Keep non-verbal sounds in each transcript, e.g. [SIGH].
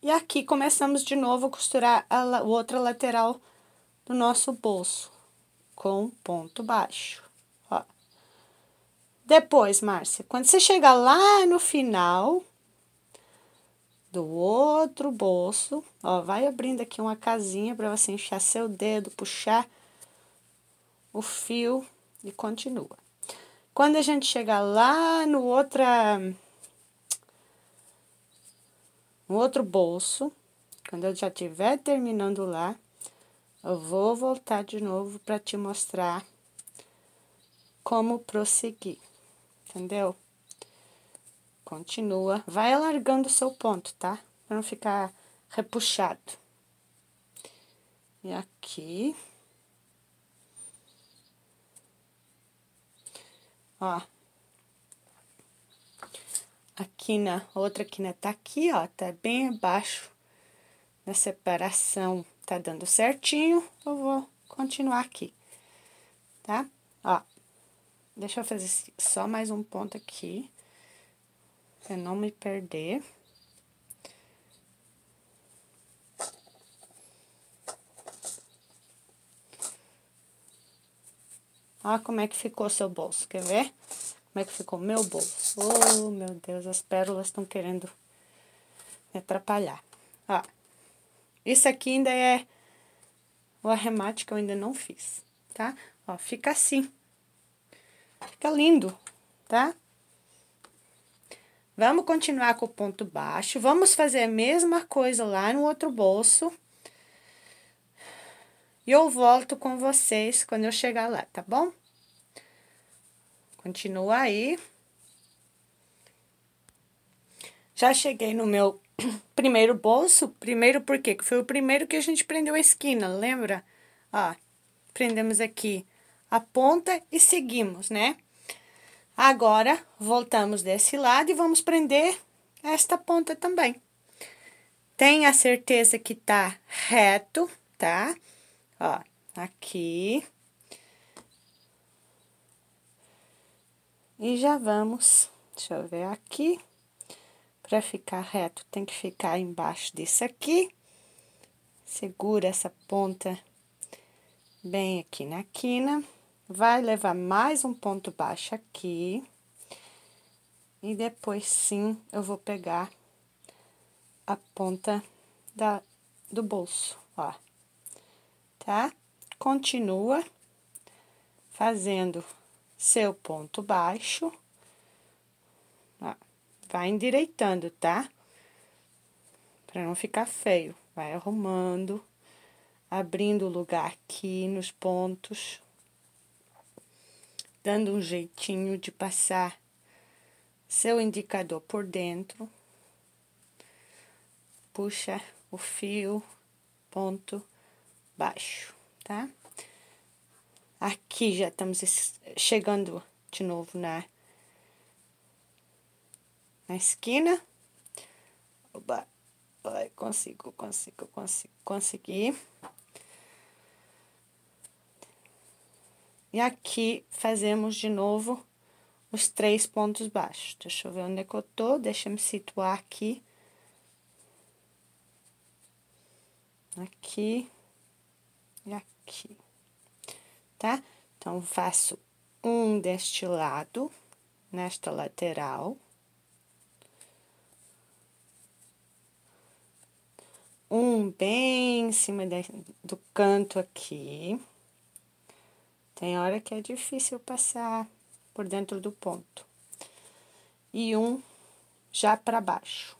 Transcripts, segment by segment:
E aqui começamos de novo a costurar a outra lateral do nosso bolso com ponto baixo, ó. Depois, Márcia, quando você chegar lá no final do outro bolso, ó, vai abrindo aqui uma casinha para você enfiar seu dedo, puxar o fio e continua. Quando a gente chegar lá no outra um outro bolso. Quando eu já tiver terminando lá, eu vou voltar de novo para te mostrar como prosseguir, entendeu? Continua, vai alargando o seu ponto, tá? Para não ficar repuxado. E aqui... Ó, a quina, outra outra quina né? tá aqui, ó, tá bem abaixo na separação, tá dando certinho, eu vou continuar aqui, tá? Ó, deixa eu fazer só mais um ponto aqui, pra não me perder. Ó como é que ficou seu bolso, quer ver? Como é que ficou meu bolo? Oh, meu Deus, as pérolas estão querendo me atrapalhar. Ó, isso aqui ainda é o arremate que eu ainda não fiz, tá? Ó, fica assim. Fica lindo, tá? Vamos continuar com o ponto baixo. Vamos fazer a mesma coisa lá no outro bolso. E eu volto com vocês quando eu chegar lá, tá bom? Continua aí. Já cheguei no meu [CLEARS THROAT] primeiro bolso. Primeiro por quê? Que foi o primeiro que a gente prendeu a esquina, lembra? Ó, prendemos aqui a ponta e seguimos, né? Agora, voltamos desse lado e vamos prender esta ponta também. Tenha certeza que tá reto, tá? Ó, aqui. Aqui E já vamos, deixa eu ver aqui, para ficar reto, tem que ficar embaixo desse aqui. Segura essa ponta bem aqui na quina. Vai levar mais um ponto baixo aqui. E depois, sim, eu vou pegar a ponta da, do bolso, ó. Tá? Continua fazendo seu ponto baixo. Ó, vai endireitando, tá? Pra não ficar feio. Vai arrumando, abrindo o lugar aqui nos pontos. Dando um jeitinho de passar seu indicador por dentro. Puxa o fio, ponto baixo, tá? Aqui já estamos chegando de novo na, na esquina. Oba, ai, consigo, consigo, consigo, consegui. E aqui fazemos de novo os três pontos baixos. Deixa eu ver onde é que eu tô, deixa eu me situar aqui. Aqui e aqui tá? Então, faço um deste lado, nesta lateral. Um bem em cima de, do canto aqui. Tem hora que é difícil passar por dentro do ponto. E um já para baixo.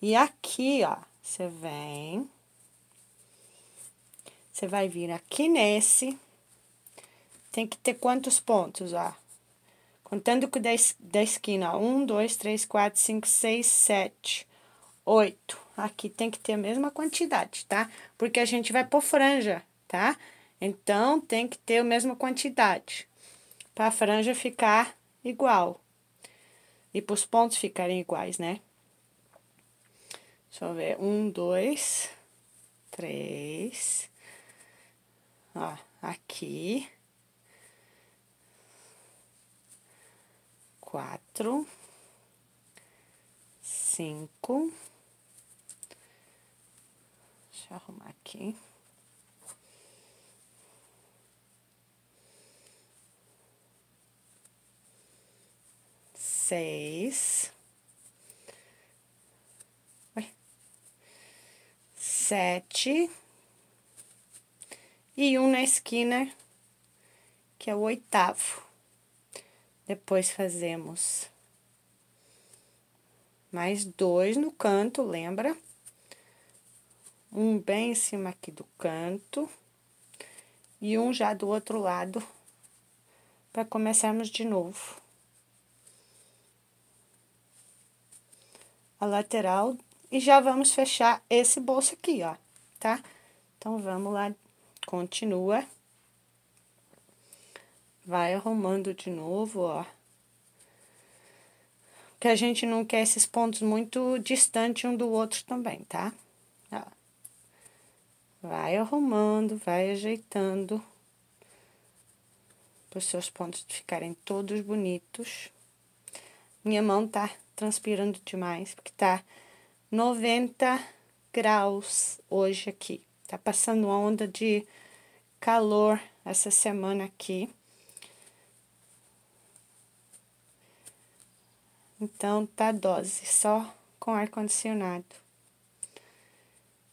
E aqui, ó, você vem, você vai vir aqui nesse, tem que ter quantos pontos, ó? Contando com da, da esquina, ó. Um, dois, três, quatro, cinco, seis, sete, oito. Aqui tem que ter a mesma quantidade, tá? Porque a gente vai pôr franja, tá? Então, tem que ter a mesma quantidade. Pra franja ficar igual. E para os pontos ficarem iguais, né? Deixa eu ver. Um, dois, três. Ó, aqui. quatro, cinco. Deixa eu arrumar aqui. Seis. Sete. E um na esquina, que é o oitavo. Depois fazemos mais dois no canto, lembra? Um bem em cima aqui do canto e um já do outro lado para começarmos de novo. A lateral e já vamos fechar esse bolso aqui, ó, tá? Então, vamos lá, continua. Vai arrumando de novo, ó. Que a gente não quer esses pontos muito distantes um do outro também, tá? Ó. Vai arrumando, vai ajeitando. Para os seus pontos ficarem todos bonitos. Minha mão tá transpirando demais, porque tá 90 graus hoje aqui. Tá passando onda de calor essa semana aqui. Então, tá dose, só com ar-condicionado.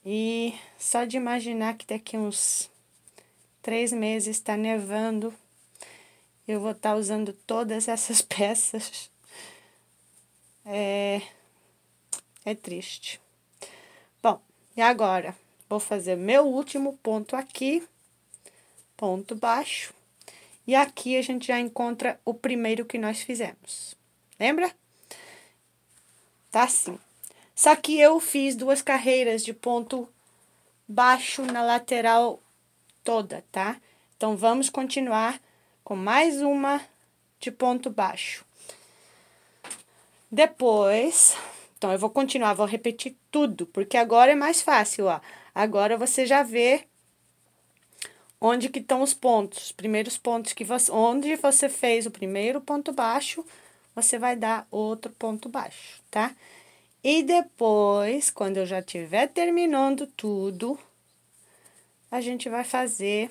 E só de imaginar que daqui uns três meses está nevando, eu vou estar tá usando todas essas [LAUGHS] peças. É, é triste. Bom, e agora? Vou fazer meu último ponto aqui, ponto baixo. E aqui a gente já encontra o primeiro que nós fizemos. Lembra? Tá assim. Só que eu fiz duas carreiras de ponto baixo na lateral toda, tá? Então, vamos continuar com mais uma de ponto baixo. Depois, então, eu vou continuar, vou repetir tudo, porque agora é mais fácil, ó. Agora você já vê onde que estão os pontos, primeiros pontos que você, onde você fez o primeiro ponto baixo, você vai dar outro ponto baixo, tá? E depois, quando eu já tiver terminando tudo, a gente vai fazer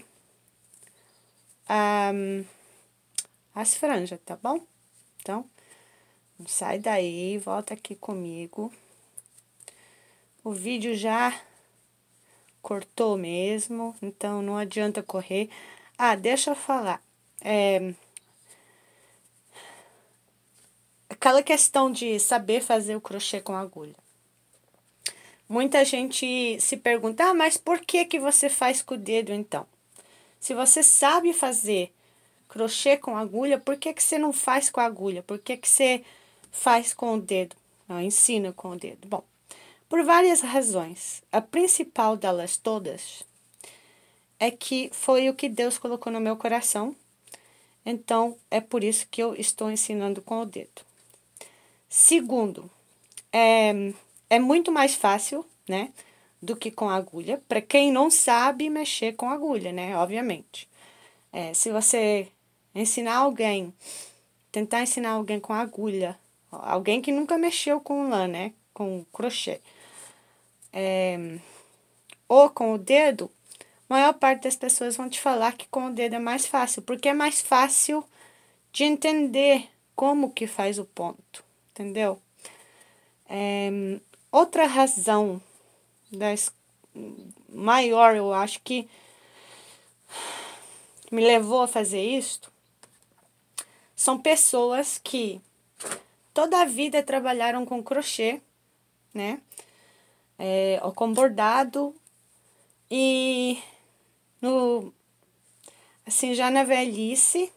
um, as franjas, tá bom? Então, sai daí, volta aqui comigo. O vídeo já cortou mesmo, então não adianta correr. Ah, deixa eu falar. É, aquela questão de saber fazer o crochê com agulha. Muita gente se pergunta, ah, mas por que, que você faz com o dedo então? Se você sabe fazer crochê com agulha, por que, que você não faz com agulha? Por que, que você faz com o dedo? Não, ensina com o dedo. Bom, por várias razões. A principal delas todas é que foi o que Deus colocou no meu coração. Então, é por isso que eu estou ensinando com o dedo. Segundo, é, é muito mais fácil, né? Do que com agulha, para quem não sabe mexer com agulha, né? Obviamente. É, se você ensinar alguém, tentar ensinar alguém com agulha, alguém que nunca mexeu com lã, né? Com crochê, é, ou com o dedo, a maior parte das pessoas vão te falar que com o dedo é mais fácil, porque é mais fácil de entender como que faz o ponto entendeu? É, outra razão das, maior, eu acho que me levou a fazer isto, são pessoas que toda a vida trabalharam com crochê, né? É, ou com bordado e no assim já na velhice,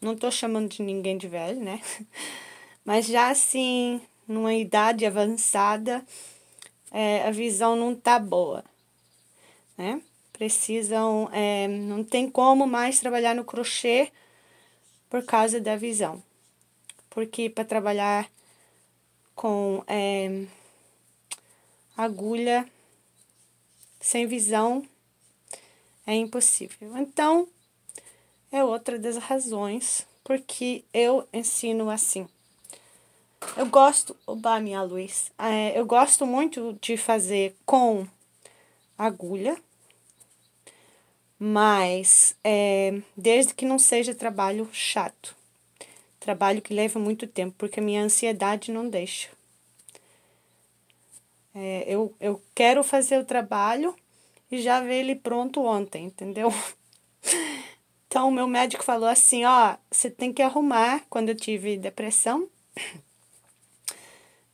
não tô chamando de ninguém de velho, né? [LAUGHS] Mas já assim, numa idade avançada, é, a visão não tá boa, né? Precisam, é, não tem como mais trabalhar no crochê por causa da visão, porque para trabalhar com é, agulha sem visão é impossível. Então, é outra das razões porque eu ensino assim. Eu gosto. Oba, minha luz. É, eu gosto muito de fazer com agulha, mas é, desde que não seja trabalho chato. Trabalho que leva muito tempo, porque a minha ansiedade não deixa. É, eu, eu quero fazer o trabalho e já ver ele pronto ontem, entendeu? [LAUGHS] Então, o meu médico falou assim: ó, você tem que arrumar quando eu tive depressão.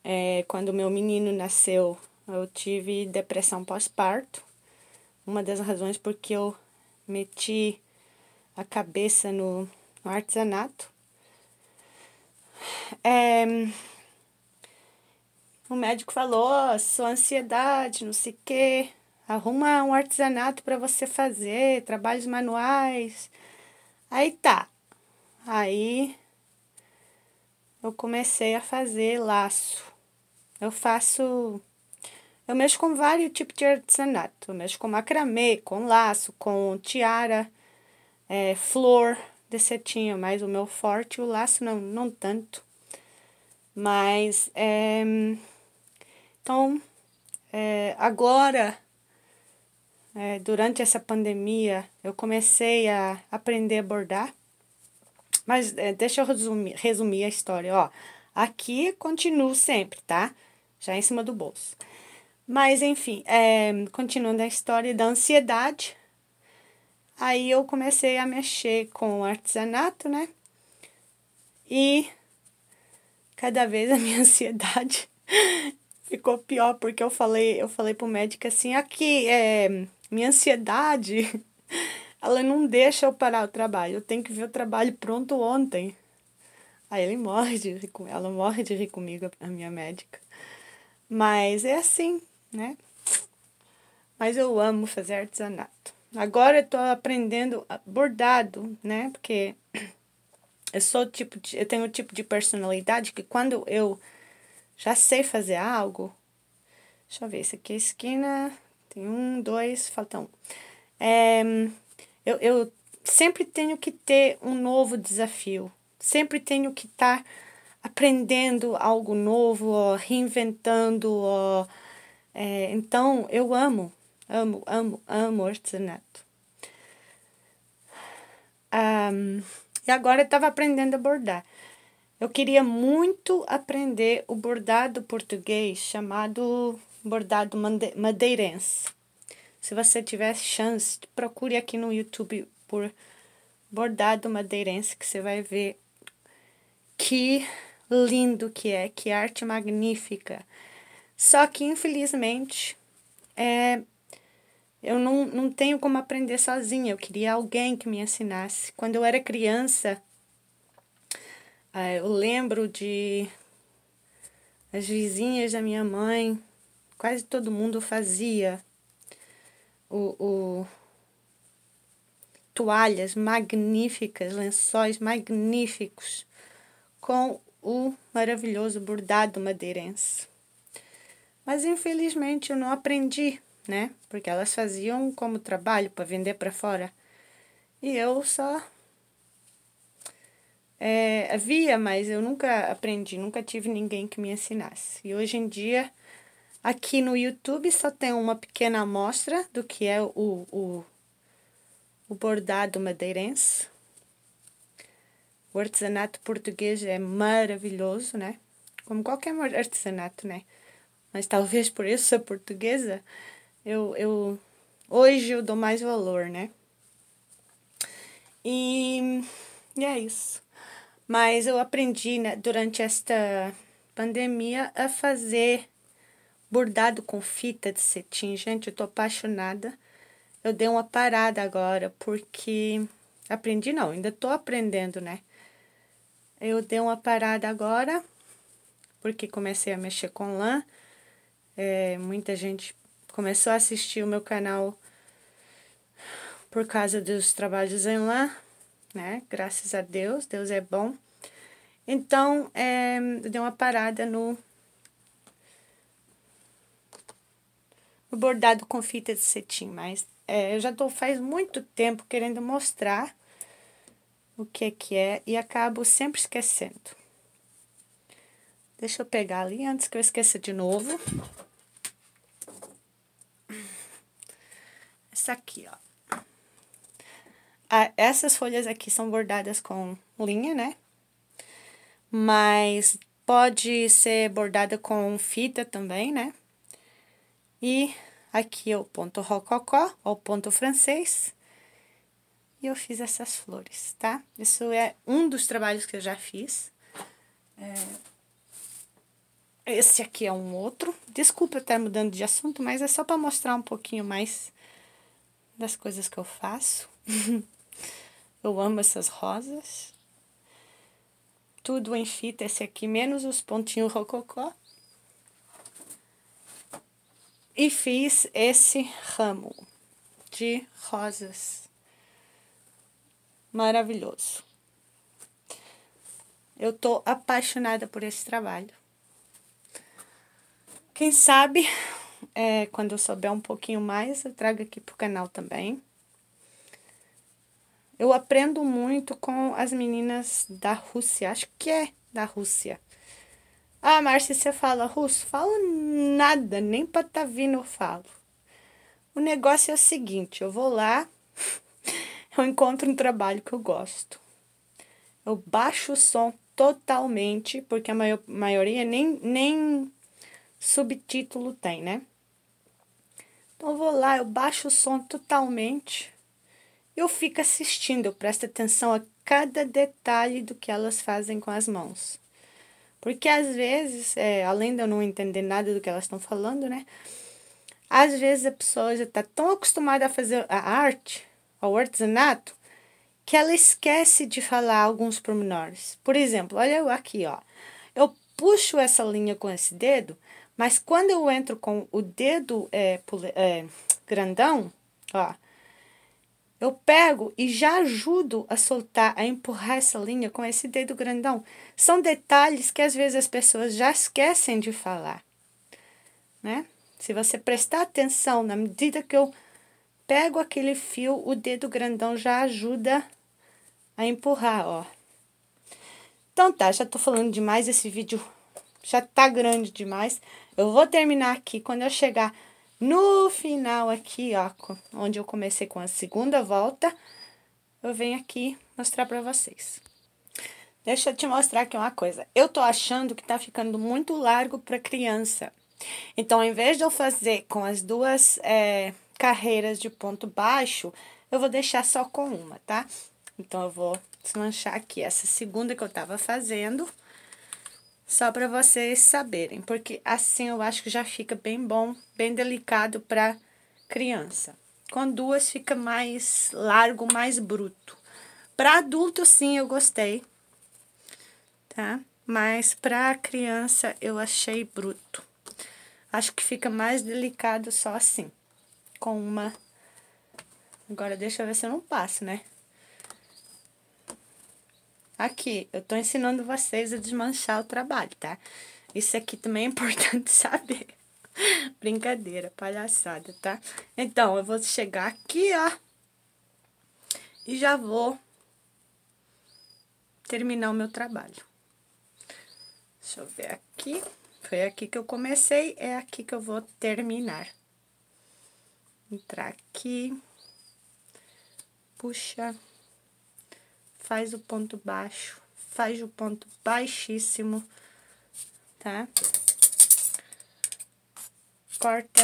É, quando meu menino nasceu, eu tive depressão pós-parto. Uma das razões porque eu meti a cabeça no, no artesanato. É, o médico falou: sua ansiedade, não sei o quê, arruma um artesanato para você fazer, trabalhos manuais. Aí tá. Aí eu comecei a fazer laço. Eu faço. Eu mexo com vários tipos de artesanato. Eu mexo com macramê, com laço, com tiara, é, flor de cetinho mas o meu forte, o laço não, não tanto. Mas, é, então, é, agora, é, durante essa pandemia, eu comecei a aprender a bordar. Mas é, deixa eu resumir, resumir a história, ó. Aqui continuo sempre, tá? já em cima do bolso. Mas, enfim, é, continuando a história da ansiedade, aí eu comecei a mexer com o artesanato, né? E cada vez a minha [LAUGHS] ansiedade ficou pior, porque eu falei, eu falei pro médico assim, aqui, é, minha ansiedade, ela não deixa eu parar o trabalho, eu tenho que ver o trabalho pronto ontem. Aí ele morre de rir com ela morre de rir comigo, a minha médica. Mas é assim, né? Mas eu amo fazer artesanato. Agora eu tô aprendendo bordado, né? Porque [CLEARS THROAT] eu sou tipo de, eu tenho o tipo de personalidade que quando eu já sei fazer algo, deixa eu ver, isso aqui é esquina, tem um, dois, falta um. É, eu, eu sempre tenho que ter um novo desafio, sempre tenho que estar tá aprendendo algo novo, reinventando. é, então, eu amo, amo, amo, amo artesanato. Um, e agora eu estava aprendendo a bordar. Eu queria muito aprender o bordado português chamado bordado madeirense. Se você tiver chance, procure aqui no YouTube por bordado madeirense que você vai ver que lindo que é, que é arte magnífica. Só que, infelizmente, é, eu não, não tenho como aprender sozinha. Eu queria alguém que me ensinasse. Quando eu era criança, é, eu lembro de as vizinhas da minha mãe, quase todo mundo fazia o, o toalhas magníficas, lençóis magníficos com o maravilhoso bordado madeirense. Mas infelizmente eu não aprendi, né? Porque elas faziam como trabalho para vender para fora. E eu só é, mas eu nunca aprendi, nunca tive ninguém que me ensinasse. E hoje em dia, aqui no YouTube só tem uma pequena amostra do que é o, o, o bordado madeirense. O artesanato português é maravilhoso, né? Como qualquer artesanato, né? Mas talvez por isso a portuguesa, eu, eu hoje eu dou mais valor, né? E, e é isso. Mas eu aprendi né, durante esta pandemia a fazer bordado com fita de cetim. Gente, eu tô apaixonada. Eu dei uma parada agora porque aprendi não, ainda tô aprendendo, né? Eu dei uma parada agora, porque comecei a mexer com lã. É, muita gente começou a assistir o meu canal por causa dos trabalhos em lã, né? Graças a Deus, Deus é bom. Então, é, eu dei uma parada no, no bordado com fita de cetim, mas é, eu já estou faz muito tempo querendo mostrar o que é que é e acabo sempre esquecendo. Deixa eu pegar ali antes que eu esqueça de novo. Essa aqui, ó. Ah, essas folhas aqui são bordadas com linha, né? Mas pode ser bordada com fita também, né? E aqui é o ponto rococó, ou ponto francês. E eu fiz essas flores, tá? Isso é um dos trabalhos que eu já fiz. É... Esse aqui é um outro. Desculpa eu estar mudando de assunto, mas é só para mostrar um pouquinho mais das coisas que eu faço. [LAUGHS] eu amo essas rosas. Tudo em fita, esse aqui, menos os pontinhos rococó. E fiz esse ramo de rosas maravilhoso. Eu tô apaixonada por esse trabalho. Quem sabe, é, quando eu souber um pouquinho mais, eu trago aqui pro canal também. Eu aprendo muito com as meninas da Rússia, acho que é da Rússia. Ah, Márcia, você fala russo? Falo nada, nem para tá vindo eu falo. O negócio é o seguinte, eu vou lá, [LAUGHS] eu encontro um trabalho que eu gosto. Eu baixo o som totalmente, porque a maior, maioria nem, nem subtítulo tem, né? Então eu vou lá, eu baixo o som totalmente. Eu fico assistindo, eu presto atenção a cada detalhe do que elas fazem com as mãos. Porque às vezes, é, além de eu não entender nada do que elas estão falando, né? Às vezes a pessoa já está tão acostumada a fazer a arte ao artesanato que ela esquece de falar alguns pormenores. Por exemplo, olha eu aqui, ó. Eu puxo essa linha com esse dedo, mas quando eu entro com o dedo é, é, grandão, ó, eu pego e já ajudo a soltar, a empurrar essa linha com esse dedo grandão. São detalhes que às vezes as pessoas já esquecem de falar, né? Se você prestar atenção na medida que eu pego aquele fio, o dedo grandão já ajuda a empurrar, ó. Então tá, já tô falando demais, esse vídeo já tá grande demais. Eu vou terminar aqui, quando eu chegar no final aqui, ó, onde eu comecei com a segunda volta, eu venho aqui mostrar pra vocês. Deixa eu te mostrar aqui uma coisa. Eu tô achando que tá ficando muito largo pra criança. Então, ao invés de eu fazer com as duas... É, carreiras de ponto baixo, eu vou deixar só com uma, tá? Então, eu vou desmanchar aqui essa segunda que eu tava fazendo, só para vocês saberem, porque assim eu acho que já fica bem bom, bem delicado para criança. Com duas fica mais largo, mais bruto. Para adulto, sim, eu gostei, tá? Mas para criança eu achei bruto. Acho que fica mais delicado só assim com uma... Agora deixa eu ver se eu não passo, né? Aqui, eu tô ensinando vocês a desmanchar o trabalho, tá? Isso aqui também é [LAUGHS] importante saber. Brincadeira, palhaçada, tá? Então, eu vou chegar aqui, ó. E já vou terminar o meu trabalho. Deixa eu ver aqui. Foi aqui que eu comecei, é aqui que eu vou terminar entrar aqui, puxa, faz o ponto baixo, faz o ponto baixíssimo, tá? Corta,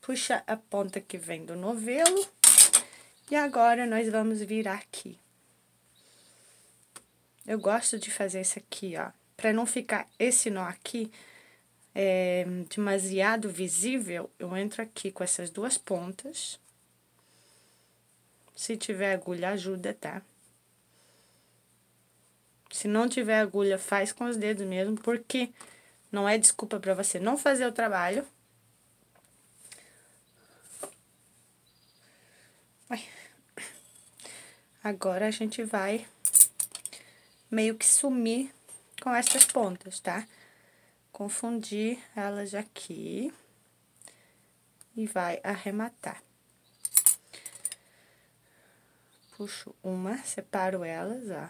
puxa a ponta que vem do novelo, e agora nós vamos virar aqui. Eu gosto de fazer isso aqui, ó, pra não ficar esse nó aqui é, demasiado visível, eu entro aqui com essas duas pontas. Se tiver agulha, ajuda, tá? Se não tiver agulha, faz com os dedos mesmo, porque não é desculpa para você não fazer o trabalho. Agora a gente vai meio que sumir com essas pontas, tá? Tá? confundir elas aqui e vai arrematar. Puxo uma, separo elas, ó.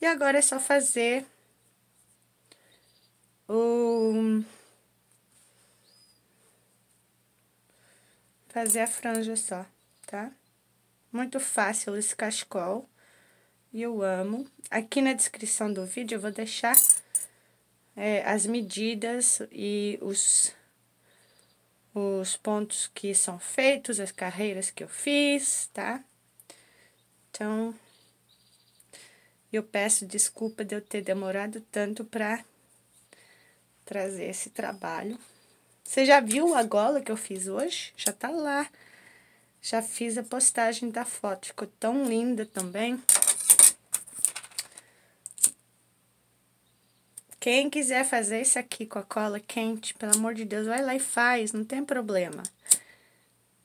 E agora é só fazer o... Fazer a franja só, tá? Muito fácil esse cachecol e eu amo. Aqui na descrição do vídeo eu vou deixar é, as medidas e os, os pontos que são feitos, as carreiras que eu fiz, tá? Então, eu peço desculpa de eu ter demorado tanto para trazer esse trabalho. Você já viu a gola que eu fiz hoje? Já tá lá. Já fiz a postagem da foto, ficou tão linda também. Quem quiser fazer isso aqui com a cola quente, pelo amor de Deus, vai lá e faz, não tem problema.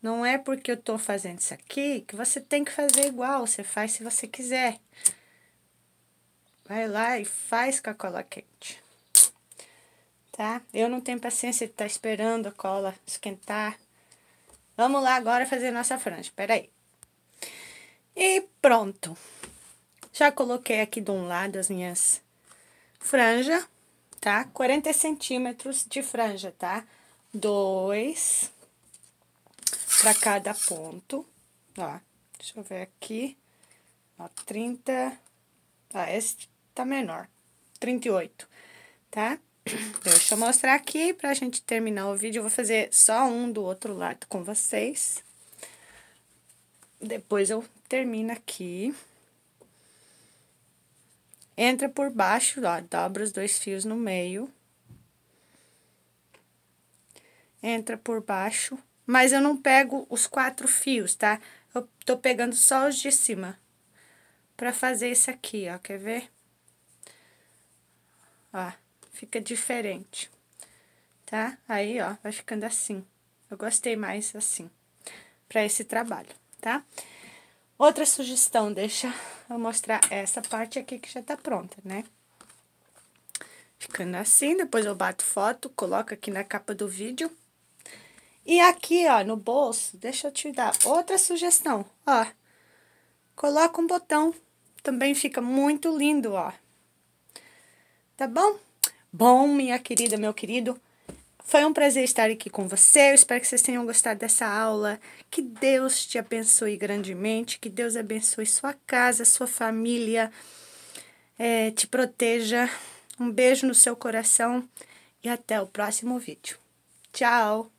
Não é porque eu tô fazendo isso aqui que você tem que fazer igual, você faz se você quiser. Vai lá e faz com a cola quente. Tá? Eu não tenho paciência de estar tá esperando a cola esquentar. Vamos lá agora fazer nossa franja, peraí. E pronto. Já coloquei aqui de um lado as minhas franja, tá? 40 centímetros de franja, tá? Dois para cada ponto, ó. Deixa eu ver aqui. Ó, 30. Ah, esse tá menor. 38, tá? [CLEARS THROAT] Deixa eu mostrar aqui pra gente terminar o vídeo. Eu vou fazer só um do outro lado com vocês. Depois eu termino aqui entra por baixo, ó, dobra os dois fios no meio. Entra por baixo, mas eu não pego os quatro fios, tá? Eu tô pegando só os de cima, pra fazer isso aqui, ó, quer ver? Ó, fica diferente, tá? Aí, ó, vai ficando assim. Eu gostei mais assim, pra esse trabalho, tá? Tá? Outra sugestão, deixa eu mostrar essa parte aqui que já tá pronta, né? Ficando assim, depois eu bato foto, coloco aqui na capa do vídeo. E aqui, ó, no bolso, deixa eu te dar outra sugestão, ó. Coloca um botão, também fica muito lindo, ó. Tá bom? Bom, minha querida, meu querido, foi um prazer estar aqui com você. Eu espero que vocês tenham gostado dessa aula. Que Deus te abençoe grandemente. Que Deus abençoe sua casa, sua família. É, te proteja. Um beijo no seu coração e até o próximo vídeo. Tchau!